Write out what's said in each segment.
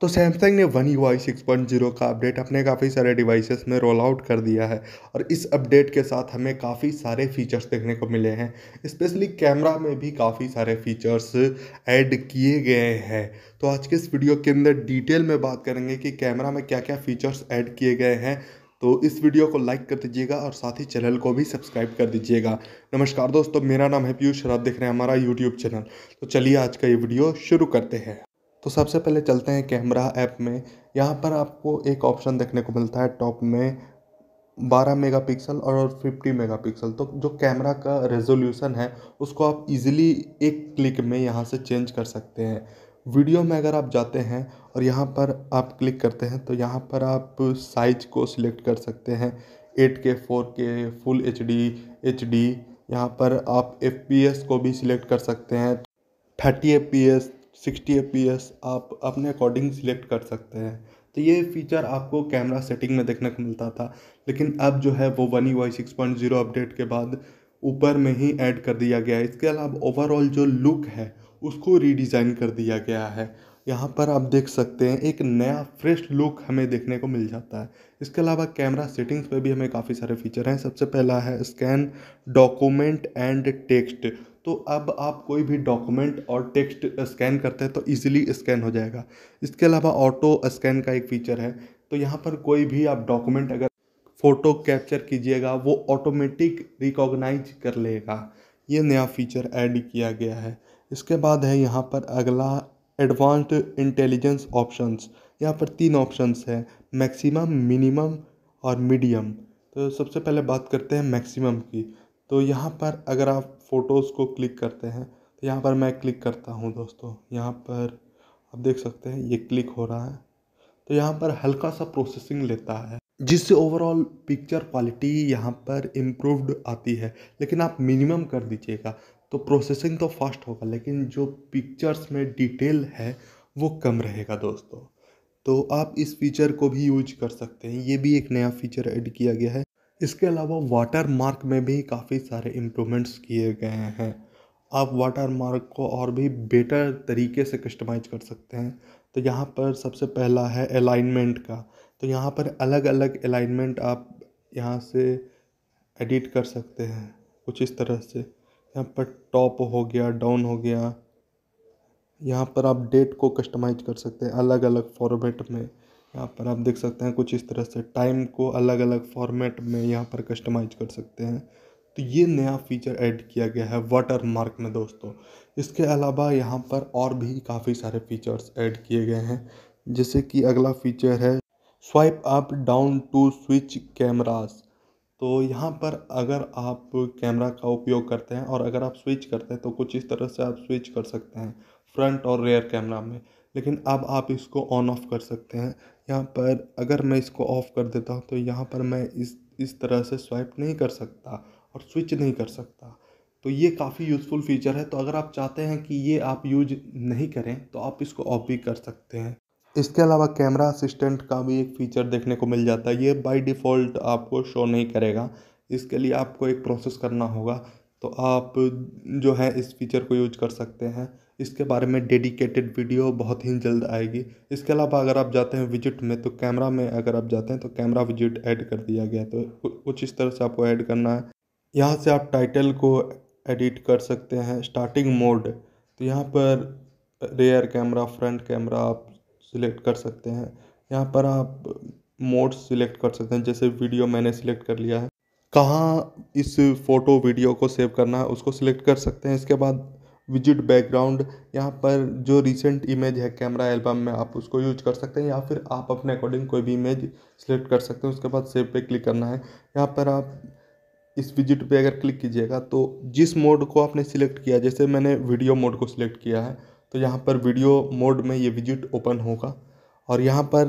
तो सैमसंग ने one you I six point zero का अपडेट अपने काफ़ी सारे डिवाइसेस में रोल आउट कर दिया है और इस अपडेट के साथ हमें काफ़ी सारे फीचर्स देखने को मिले हैं स्पेशली कैमरा में भी काफ़ी सारे फीचर्स ऐड किए गए हैं तो आज के इस वीडियो के अंदर डिटेल में बात करेंगे कि कैमरा में क्या क्या फ़ीचर्स ऐड किए गए हैं तो इस वीडियो को लाइक कर दीजिएगा और साथ ही चैनल को भी सब्सक्राइब कर दीजिएगा नमस्कार दोस्तों मेरा नाम है पीयूष शराब देख रहे हैं हमारा यूट्यूब चैनल तो चलिए आज का ये वीडियो शुरू करते हैं तो सबसे पहले चलते हैं कैमरा ऐप में यहाँ पर आपको एक ऑप्शन देखने को मिलता है टॉप में बारह मेगापिक्सल और फिफ्टी मेगापिक्सल तो जो कैमरा का रेजोल्यूशन है उसको आप इजीली एक क्लिक में यहाँ से चेंज कर सकते हैं वीडियो में अगर आप जाते हैं और यहाँ पर आप क्लिक करते हैं तो यहाँ पर आप साइज को सिलेक्ट कर सकते हैं eight K four K full HD HD एच डी यहाँ पर आप एफ पी एस को भी सिलेक्ट कर सकते हैं थर्टी एफ पी एस सिक्सटी एफ पी एस आप अपने अकॉर्डिंग सिलेक्ट कर सकते हैं तो ये फ़ीचर आपको कैमरा सेटिंग में देखने को मिलता था लेकिन अब जो है वो one UI six point zero update के बाद ऊपर में ही ऐड कर दिया गया है इसके अलावा ओवरऑल जो लुक है उसको रीडिज़ाइन कर दिया गया है यहाँ पर आप देख सकते हैं एक नया फ्रेश लुक हमें देखने को मिल जाता है इसके अलावा कैमरा सेटिंग्स पे भी हमें काफ़ी सारे फीचर हैं सबसे पहला है स्कैन डॉक्यूमेंट एंड टेक्स्ट तो अब आप कोई भी डॉक्यूमेंट और टेक्स्ट स्कैन करते हैं तो ईज़िली स्कैन हो जाएगा इसके अलावा ऑटो स्कैन का एक फ़ीचर है तो यहाँ पर कोई भी आप डॉक्यूमेंट अगर फ़ोटो कैप्चर कीजिएगा वो ऑटोमेटिक रिकॉग्नाइज कर लेगा ये नया फीचर ऐड किया गया है इसके बाद है यहाँ पर अगला एडवांस्ड इंटेलिजेंस ऑप्शंस यहाँ पर तीन ऑप्शंस हैं मैक्सिमम मिनिमम और मीडियम तो सबसे पहले बात करते हैं मैक्सिमम की तो यहाँ पर अगर आप फ़ोटोज़ को क्लिक करते हैं तो यहाँ पर मैं क्लिक करता हूँ दोस्तों यहाँ पर आप देख सकते हैं ये क्लिक हो रहा है तो यहाँ पर हल्का सा प्रोसेसिंग लेता है जिससे ओवरऑल पिक्चर क्वालिटी यहाँ पर इम्प्रूवड आती है लेकिन आप मिनिमम कर दीजिएगा तो प्रोसेसिंग तो फास्ट होगा लेकिन जो पिक्चर्स में डिटेल है वो कम रहेगा दोस्तों तो आप इस फीचर को भी यूज कर सकते हैं ये भी एक नया फीचर ऐड किया गया है इसके अलावा वाटर मार्क में भी काफ़ी सारे इम्प्रूवमेंट्स किए गए हैं आप वाटर मार्क को और भी बेटर तरीके से कस्टमाइज कर सकते हैं तो यहाँ पर सबसे पहला है अलाइनमेंट का तो यहाँ पर अलग अलग अलाइनमेंट आप यहाँ से एडिट कर सकते हैं कुछ इस तरह से यहाँ पर टॉप हो गया डाउन हो गया यहाँ पर आप डेट को कस्टमाइज कर सकते हैं अलग अलग फॉर्मेट में यहाँ पर आप देख सकते हैं कुछ इस तरह से टाइम को अलग अलग फॉर्मेट में यहाँ पर कस्टमाइज कर सकते हैं तो ये नया फीचर ऐड किया गया है वाटर मार्क में दोस्तों इसके अलावा यहाँ पर और भी काफ़ी सारे फीचर्स ऐड किए गए हैं जैसे कि अगला फीचर है swipe up down to switch cameras तो यहाँ पर अगर आप कैमरा का उपयोग करते हैं और अगर आप स्विच करते हैं तो कुछ इस तरह से आप स्विच कर सकते हैं फ्रंट और रेयर कैमरा में लेकिन अब आप इसको ऑन ऑफ़ कर सकते हैं यहाँ पर अगर मैं इसको ऑफ़ कर देता हूँ तो यहाँ पर मैं इस इस तरह से स्वाइप नहीं कर सकता और स्विच नहीं कर सकता तो ये काफ़ी यूज़फुल फीचर है तो अगर आप चाहते हैं कि ये आप यूज नहीं करें तो आप इसको ऑफ भी कर सकते हैं इसके अलावा कैमरा असिस्टेंट का भी एक फ़ीचर देखने को मिल जाता है ये बाय डिफ़ॉल्ट आपको शो नहीं करेगा इसके लिए आपको एक प्रोसेस करना होगा तो आप जो है इस फीचर को यूज कर सकते हैं इसके बारे में डेडिकेटेड वीडियो बहुत ही जल्द आएगी इसके अलावा अगर आप जाते हैं विजिट में तो कैमरा में अगर आप जाते हैं तो कैमरा विजिट ऐड कर दिया गया तो कुछ इस तरह से आपको ऐड करना है यहाँ से आप टाइटल को एडिट कर सकते हैं स्टार्टिंग मोड तो यहाँ पर रेयर कैमरा फ्रंट कैमरा आप सिलेक्ट कर सकते हैं यहाँ पर आप मोड सिलेक्ट कर सकते हैं जैसे वीडियो मैंने सिलेक्ट कर लिया है कहाँ इस फ़ोटो वीडियो को सेव करना है उसको सिलेक्ट कर सकते हैं इसके बाद विजिट बैकग्राउंड यहाँ पर जो रिसेंट इमेज है कैमरा एल्बम में आप उसको यूज कर सकते हैं या फिर आप अपने अकॉर्डिंग कोई भी इमेज सिलेक्ट कर सकते हैं उसके बाद सेव पे क्लिक करना है यहाँ पर आप इस विजिट पे अगर क्लिक कीजिएगा तो जिस मोड को आपने सिलेक्ट किया जैसे मैंने वीडियो मोड को सिलेक्ट किया है तो यहाँ पर वीडियो मोड में ये विजिट ओपन होगा और यहाँ पर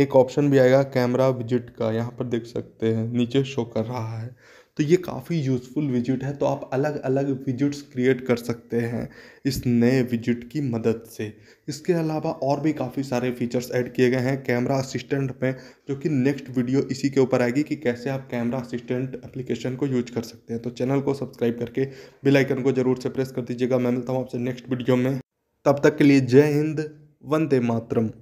एक ऑप्शन भी आएगा कैमरा विजिट का यहाँ पर देख सकते हैं नीचे शो कर रहा है तो ये काफ़ी यूज़फुल विजिट है तो आप अलग अलग विजिट्स क्रिएट कर सकते हैं इस नए विजिट की मदद से इसके अलावा और भी काफ़ी सारे फीचर्स ऐड किए गए हैं कैमरा असिस्टेंट में जो कि नेक्स्ट वीडियो इसी के ऊपर आएगी कि कैसे आप कैमरा असिस्टेंट एप्लीकेशन को यूज कर सकते हैं तो चैनल को सब्सक्राइब करके बेल आइकन को ज़रूर से प्रेस कर दीजिएगा मैं मिलता हूँ आपसे नेक्स्ट वीडियो में तब तक के लिए जय हिंद वंदे मातरम